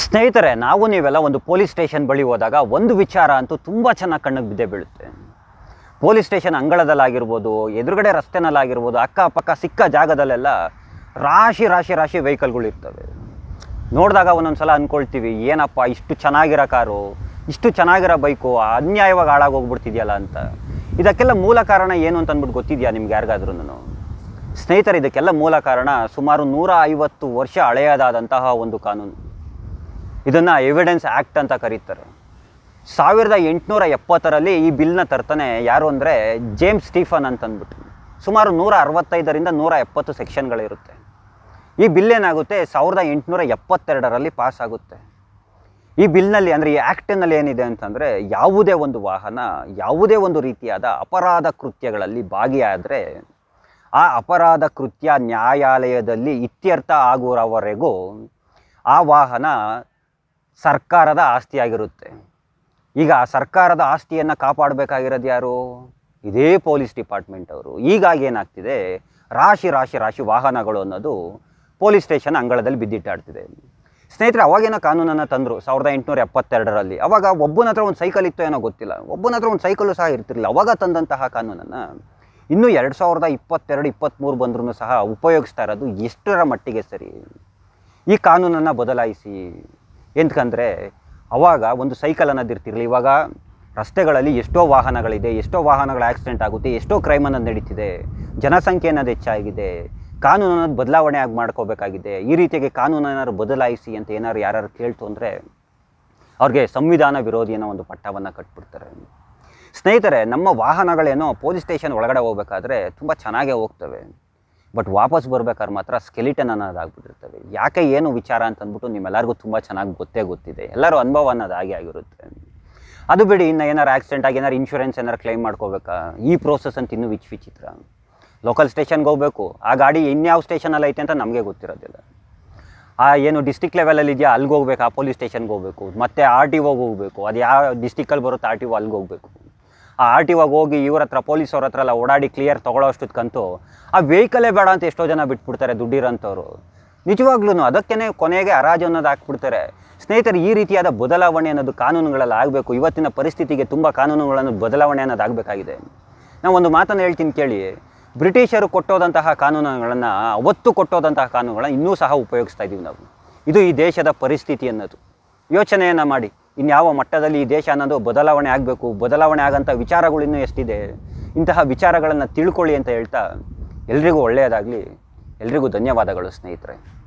ಸ್ನೇಹಿತರೆ ನಾವು ನೀವೆಲ್ಲ ಒಂದು ಪೊಲೀಸ್ ಸ್ಟೇಷನ್ ಬಳಿ ಹೋದಾಗ ಒಂದು ವಿಚಾರ ಅಂತೂ ತುಂಬ ಚೆನ್ನಾಗಿ ಕಣ್ಣಿಗೆ ಬಿದ್ದೇ ಬೀಳುತ್ತೆ ಪೊಲೀಸ್ ಸ್ಟೇಷನ್ ಅಂಗಳದಲ್ಲಾಗಿರ್ಬೋದು ಎದುರುಗಡೆ ರಸ್ತೆನಲ್ಲಾಗಿರ್ಬೋದು ಅಕ್ಕಪಕ್ಕ ಸಿಕ್ಕ ಜಾಗದಲ್ಲೆಲ್ಲ ರಾಶಿ ರಾಶಿ ರಾಶಿ ವೆಹಿಕಲ್ಗಳು ಇರ್ತವೆ ನೋಡಿದಾಗ ಒಂದೊಂದು ಸಲ ಅಂದ್ಕೊಳ್ತೀವಿ ಏನಪ್ಪ ಇಷ್ಟು ಚೆನ್ನಾಗಿರೋ ಕಾರು ಇಷ್ಟು ಚೆನ್ನಾಗಿರೋ ಬೈಕು ಅನ್ಯಾಯವಾಗಿ ಹಾಳಾಗೋಗ್ಬಿಡ್ತಿದೆಯಲ್ಲ ಅಂತ ಇದಕ್ಕೆಲ್ಲ ಮೂಲ ಕಾರಣ ಏನು ಅಂತ ಅಂದ್ಬಿಟ್ಟು ಗೊತ್ತಿದೆಯಾ ನಿಮ್ಗೆ ಯಾರಿಗಾದ್ರೂ ಸ್ನೇಹಿತರೆ ಇದಕ್ಕೆಲ್ಲ ಮೂಲ ಕಾರಣ ಸುಮಾರು ನೂರ ಐವತ್ತು ವರ್ಷ ಹಳೆಯದಾದಂತಹ ಒಂದು ಕಾನೂನು ಇದನ್ನು ಎವಿಡೆನ್ಸ್ ಆ್ಯಕ್ಟ್ ಅಂತ ಕರೀತಾರೆ ಸಾವಿರದ ಎಂಟುನೂರ ಎಪ್ಪತ್ತರಲ್ಲಿ ಈ ಬಿಲ್ನ ತರ್ತಾನೆ ಯಾರು ಅಂದರೆ ಜೇಮ್ಸ್ ಸ್ಟೀಫನ್ ಅಂತಂದ್ಬಿಟ್ಟು ಸುಮಾರು ನೂರ ಅರವತ್ತೈದರಿಂದ ನೂರ ಎಪ್ಪತ್ತು ಸೆಕ್ಷನ್ಗಳಿರುತ್ತೆ ಈ ಬಿಲ್ ಏನಾಗುತ್ತೆ ಸಾವಿರದ ಎಂಟುನೂರ ಎಪ್ಪತ್ತೆರಡರಲ್ಲಿ ಪಾಸ್ ಆಗುತ್ತೆ ಈ ಬಿಲ್ನಲ್ಲಿ ಅಂದರೆ ಈ ಆ್ಯಕ್ಟಿನಲ್ಲಿ ಏನಿದೆ ಅಂತಂದರೆ ಯಾವುದೇ ಒಂದು ವಾಹನ ಯಾವುದೇ ಒಂದು ರೀತಿಯಾದ ಅಪರಾಧ ಕೃತ್ಯಗಳಲ್ಲಿ ಭಾಗಿಯಾದರೆ ಆ ಅಪರಾಧ ಕೃತ್ಯ ನ್ಯಾಯಾಲಯದಲ್ಲಿ ಇತ್ಯರ್ಥ ಆಗುವವರೆಗೂ ಆ ವಾಹನ ಸರ್ಕಾರದ ಆಸ್ತಿಯಾಗಿರುತ್ತೆ ಈಗ ಸರ್ಕಾರದ ಆಸ್ತಿಯನ್ನು ಕಾಪಾಡಬೇಕಾಗಿರೋದು ಯಾರು ಇದೇ ಪೊಲೀಸ್ ಡಿಪಾರ್ಟ್ಮೆಂಟ್ ಅವರು ಈಗಾಗಿ ಏನಾಗ್ತಿದೆ ರಾಶಿ ರಾಶಿ ರಾಶಿ ವಾಹನಗಳು ಅನ್ನೋದು ಪೊಲೀಸ್ ಸ್ಟೇಷನ್ ಅಂಗಳದಲ್ಲಿ ಬಿದ್ದಿಟ್ಟಾಡ್ತಿದೆ ಸ್ನೇಹಿತರೆ ಅವಾಗೇನೋ ಕಾನೂನನ್ನು ತಂದರು ಸಾವಿರದ ಎಂಟುನೂರ ಎಪ್ಪತ್ತೆರಡರಲ್ಲಿ ಅವಾಗ ಒಬ್ಬನ ಹತ್ರ ಒಂದು ಸೈಕಲ್ ಇತ್ತು ಏನೋ ಗೊತ್ತಿಲ್ಲ ಒಬ್ಬನ ಹತ್ರ ಒಂದು ಸೈಕಲ್ ಸಹ ಇರ್ತಿರಲಿಲ್ಲ ಅವಾಗ ತಂದಂತಹ ಕಾನೂನನ್ನು ಇನ್ನೂ ಎರಡು ಸಾವಿರದ ಇಪ್ಪತ್ತೆರಡು ಇಪ್ಪತ್ತ್ಮೂರು ಬಂದ್ರೂ ಸಹ ಉಪಯೋಗಿಸ್ತಾ ಇರೋದು ಎಷ್ಟರ ಮಟ್ಟಿಗೆ ಸರಿ ಈ ಕಾನೂನನ್ನು ಬದಲಾಯಿಸಿ ಎಂತಕಂದರೆ ಅವಾಗ ಒಂದು ಸೈಕಲ್ ಅನ್ನೋದು ಇರ್ತಿರಲಿ ಇವಾಗ ರಸ್ತೆಗಳಲ್ಲಿ ಎಷ್ಟೋ ವಾಹನಗಳಿದೆ ಎಷ್ಟೋ ವಾಹನಗಳ ಆಕ್ಸಿಡೆಂಟ್ ಆಗುತ್ತೆ ಎಷ್ಟೋ ಕ್ರೈಮ್ ಅನ್ನೋದು ನಡೀತಿದೆ ಜನಸಂಖ್ಯೆ ಅನ್ನೋದು ಹೆಚ್ಚಾಗಿದೆ ಕಾನೂನು ಅನ್ನೋದು ಬದಲಾವಣೆ ಆಗಿ ಮಾಡ್ಕೋಬೇಕಾಗಿದೆ ಈ ರೀತಿಯಾಗಿ ಕಾನೂನು ಏನಾದ್ರು ಬದಲಾಯಿಸಿ ಅಂತ ಏನಾರು ಯಾರು ಕೇಳ್ತು ಅಂದರೆ ಅವ್ರಿಗೆ ಸಂವಿಧಾನ ವಿರೋಧಿ ಅನ್ನೋ ಒಂದು ಪಟ್ಟವನ್ನು ಕಟ್ಬಿಡ್ತಾರೆ ಸ್ನೇಹಿತರೆ ನಮ್ಮ ವಾಹನಗಳೇನೋ ಪೊಲೀಸ್ ಸ್ಟೇಷನ್ ಒಳಗಡೆ ಹೋಗ್ಬೇಕಾದ್ರೆ ತುಂಬ ಚೆನ್ನಾಗೇ ಹೋಗ್ತವೆ ಬಟ್ ವಾಪಸ್ ಬರ್ಬೇಕಾದ್ರೆ ಮಾತ್ರ ಸ್ಕೆಲಿಟನ್ ಅನ್ನೋದು ಅನ್ನೋದಾಗ್ಬಿಟ್ಟಿರ್ತವೆ ಯಾಕೆ ಏನು ವಿಚಾರ ಅಂತಂದ್ಬಿಟ್ಟು ನಿಮ್ಮೆಲ್ಲರಿಗೂ ತುಂಬ ಚೆನ್ನಾಗಿ ಗೊತ್ತೇ ಗೊತ್ತಿದೆ ಎಲ್ಲರೂ ಅನುಭವ ಅನ್ನೋದು ಹಾಗೆ ಆಗಿರುತ್ತೆ ಅದು ಬಿಡಿ ಇನ್ನು ಏನಾರು ಆಕ್ಸಿಡೆಂಟ್ ಆಗಿ ಏನಾರು ಇನ್ಶೂರೆನ್ಸ್ ಏನಾರು ಕ್ಲೈಮ್ ಮಾಡ್ಕೋಬೇಕಾ ಈ ಪ್ರೋಸೆಸ್ ಅಂತ ಇನ್ನೂ ವಿಚ್ ವಿಚಿತ್ರ ಲೋಕಲ್ ಸ್ಟೇಷನ್ಗೆ ಹೋಗಬೇಕು ಆ ಗಾಡಿ ಇನ್ಯಾವ ಸ್ಟೇಷನಲ್ಲಿ ಐತೆ ಅಂತ ನಮಗೆ ಗೊತ್ತಿರೋದಿಲ್ಲ ಆ ಏನು ಡಿಸ್ಟಿಕ್ ಲೆವೆಲಲ್ಲಿ ಇದೆಯಾ ಅಲ್ಲಿಗೆ ಹೋಗ್ಬೇಕು ಆ ಪೊಲೀಸ್ ಸ್ಟೇಷನ್ಗೆ ಹೋಗಬೇಕು ಮತ್ತೆ ಆರ್ ಟಿ ಓಗೆ ಹೋಗಬೇಕು ಅದು ಯಾವ ಡಿಸ್ಟಿಕಲ್ಲಿ ಬರುತ್ತೆ ಆರ್ ಟಿ ಓ ಅಲ್ಲಿಗೆ ಹೋಗಬೇಕು ಆ ಆರ್ ಟಿ ಒಗೆ ಹೋಗಿ ಇವ್ರ ಹತ್ರ ಪೊಲೀಸವ್ರ ಹತ್ರ ಎಲ್ಲ ಓಡಾಡಿ ಕ್ಲಿಯರ್ ಅಷ್ಟು ಕಂತು ಆ ವೆಹಿಕಲೇ ಬೇಡ ಅಂತ ಎಷ್ಟೋ ಜನ ಬಿಟ್ಬಿಡ್ತಾರೆ ದುಡ್ಡಿರೋಂಥವ್ರು ನಿಜವಾಗ್ಲೂ ಅದಕ್ಕೇ ಕೊನೆಗೆ ಹರಾಜು ಅನ್ನೋದು ಹಾಕ್ಬಿಡ್ತಾರೆ ಸ್ನೇಹಿತರು ಈ ರೀತಿಯಾದ ಬದಲಾವಣೆ ಅನ್ನೋದು ಕಾನೂನುಗಳಲ್ಲಿ ಆಗಬೇಕು ಇವತ್ತಿನ ಪರಿಸ್ಥಿತಿಗೆ ತುಂಬ ಕಾನೂನುಗಳನ್ನು ಬದಲಾವಣೆ ಅನ್ನೋದು ಆಗಬೇಕಾಗಿದೆ ನಾವು ಒಂದು ಮಾತನ್ನು ಹೇಳ್ತೀನಿ ಕೇಳಿ ಬ್ರಿಟಿಷರು ಕೊಟ್ಟೋದಂತಹ ಕಾನೂನುಗಳನ್ನು ಅವತ್ತು ಕೊಟ್ಟೋದಂತಹ ಕಾನೂನುಗಳನ್ನು ಇನ್ನೂ ಸಹ ಉಪಯೋಗಿಸ್ತಾ ಇದ್ದೀವಿ ನಾವು ಇದು ಈ ದೇಶದ ಪರಿಸ್ಥಿತಿ ಅನ್ನೋದು ಯೋಚನೆಯನ್ನು ಮಾಡಿ ಇನ್ಯಾವ ಮಟ್ಟದಲ್ಲಿ ಈ ದೇಶ ಅನ್ನೋದು ಬದಲಾವಣೆ ಆಗಬೇಕು ಬದಲಾವಣೆ ಆಗಂಥ ವಿಚಾರಗಳು ಇನ್ನೂ ಎಷ್ಟಿದೆ ಇಂತಹ ವಿಚಾರಗಳನ್ನು ತಿಳ್ಕೊಳ್ಳಿ ಅಂತ ಹೇಳ್ತಾ ಎಲ್ರಿಗೂ ಒಳ್ಳೆಯದಾಗಲಿ ಎಲ್ರಿಗೂ ಧನ್ಯವಾದಗಳು ಸ್ನೇಹಿತರೆ